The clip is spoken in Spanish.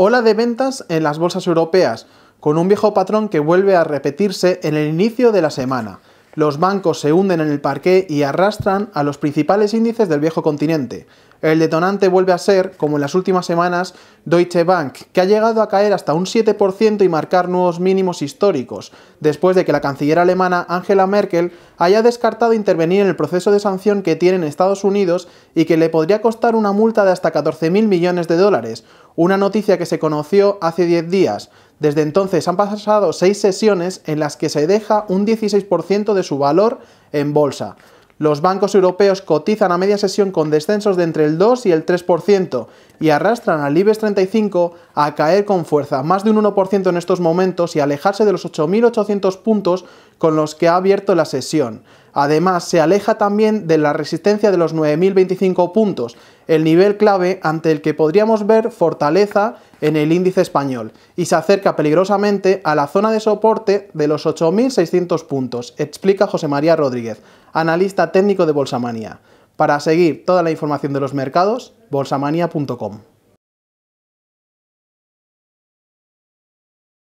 Ola de ventas en las bolsas europeas, con un viejo patrón que vuelve a repetirse en el inicio de la semana. Los bancos se hunden en el parqué y arrastran a los principales índices del viejo continente. El detonante vuelve a ser, como en las últimas semanas, Deutsche Bank, que ha llegado a caer hasta un 7% y marcar nuevos mínimos históricos, después de que la canciller alemana Angela Merkel haya descartado intervenir en el proceso de sanción que tienen Estados Unidos y que le podría costar una multa de hasta 14.000 millones de dólares, una noticia que se conoció hace 10 días. Desde entonces han pasado 6 sesiones en las que se deja un 16% de su valor en bolsa. Los bancos europeos cotizan a media sesión con descensos de entre el 2 y el 3% y arrastran al IBEX 35 a caer con fuerza, más de un 1% en estos momentos y alejarse de los 8.800 puntos con los que ha abierto la sesión. Además, se aleja también de la resistencia de los 9.025 puntos, el nivel clave ante el que podríamos ver fortaleza en el índice español, y se acerca peligrosamente a la zona de soporte de los 8.600 puntos, explica José María Rodríguez, analista técnico de Bolsamanía. Para seguir toda la información de los mercados, bolsamanía.com.